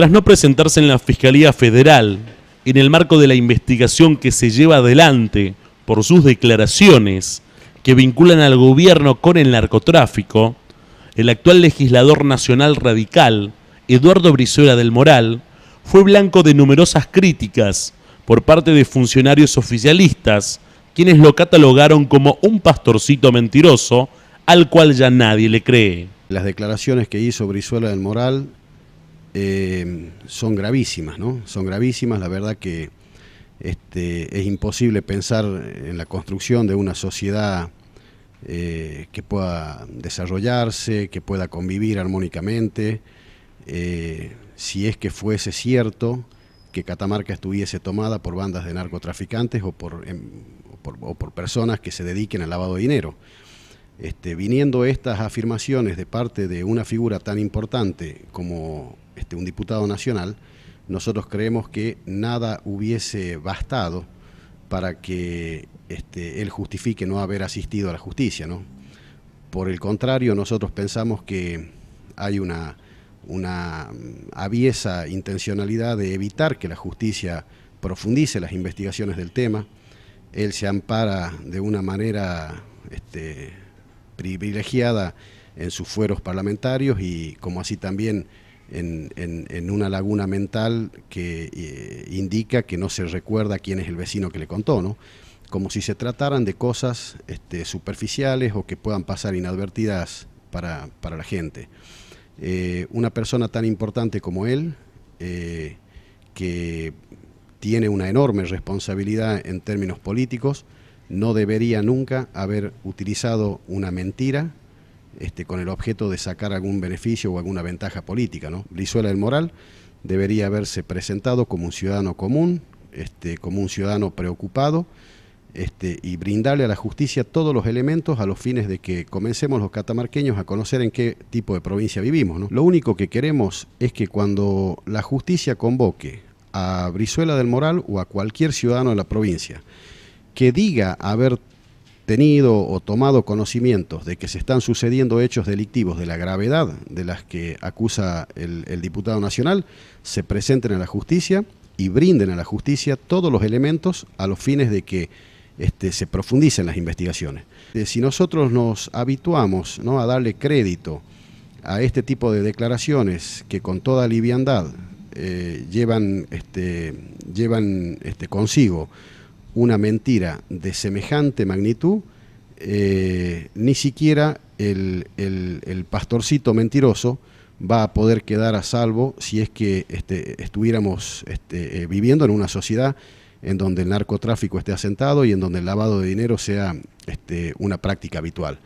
Tras no presentarse en la Fiscalía Federal, en el marco de la investigación que se lleva adelante por sus declaraciones que vinculan al gobierno con el narcotráfico, el actual legislador nacional radical, Eduardo Brizuela del Moral, fue blanco de numerosas críticas por parte de funcionarios oficialistas, quienes lo catalogaron como un pastorcito mentiroso al cual ya nadie le cree. Las declaraciones que hizo Brizuela del Moral eh, son gravísimas, ¿no? Son gravísimas, la verdad que este, es imposible pensar en la construcción de una sociedad eh, que pueda desarrollarse, que pueda convivir armónicamente. Eh, si es que fuese cierto que Catamarca estuviese tomada por bandas de narcotraficantes o por, em, por, personas que se dediquen al lavado de dinero. Este, viniendo estas afirmaciones de parte de una figura tan importante como este, un diputado nacional, nosotros creemos que nada hubiese bastado para que este, él justifique no haber asistido a la justicia, ¿no? Por el contrario, nosotros pensamos que hay una, una mm, aviesa intencionalidad de evitar que la justicia profundice las investigaciones del tema. Él se ampara de una manera este, privilegiada en sus fueros parlamentarios y como así también en, una laguna mental que eh, indica que no se recuerda quién es el vecino que le contó, Como si se trataran de cosas este, superficiales o que puedan pasar inadvertidas para, la gente. Eh, una persona tan importante como él, eh, que tiene una enorme responsabilidad en términos políticos, no debería nunca haber utilizado una mentira este, con el objeto de sacar algún beneficio o alguna ventaja política. ¿no? Brizuela del Moral debería haberse presentado como un ciudadano común, este, como un ciudadano preocupado, este, y brindarle a la justicia todos los elementos a los fines de que comencemos los catamarqueños a conocer en qué tipo de provincia vivimos. Lo único que queremos es que cuando la justicia convoque a Brizuela del Moral o a cualquier ciudadano de la provincia que diga haber tenido o tomado conocimientos de que se están sucediendo hechos delictivos de la gravedad de las que acusa el, diputado nacional, se presenten a la justicia y brinden a la justicia todos los elementos a los fines de que este, se profundicen las investigaciones. Eh, si nosotros nos habituamos ¿no? a darle crédito a este tipo de declaraciones que con toda liviandad eh, llevan, este, llevan este, consigo una mentira de semejante magnitud, eh, ni siquiera el, pastorcito mentiroso va a poder quedar a salvo si es que este, estuviéramos este, eh, viviendo en una sociedad en donde el narcotráfico esté asentado y en donde el lavado de dinero sea este, una práctica habitual.